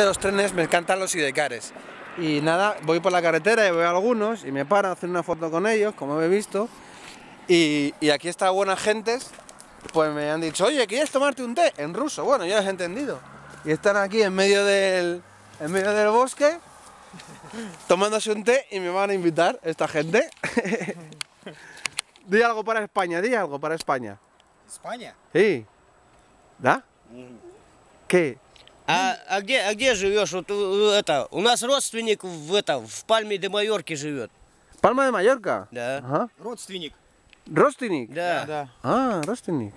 De los trenes me encantan los idecares y nada, voy por la carretera y veo algunos y me paro a hacer una foto con ellos, como he visto y, aquí está buena gente, pues me han dicho, oye, ¿quieres tomarte un té? En ruso, bueno, ya les he entendido y están aquí en medio del, en medio del bosque tomándose un té y me van a invitar esta gente Di algo para España, di algo para España ¿España? Sí ¿Da? Mm. ¿Qué? а где, а где живешь? Вот э, э, это, у нас родственник в это, в Пальме де Майорке живет. Пальма де Майорка? Да. Ага. Родственник. Родственник? Да. да. А, родственник.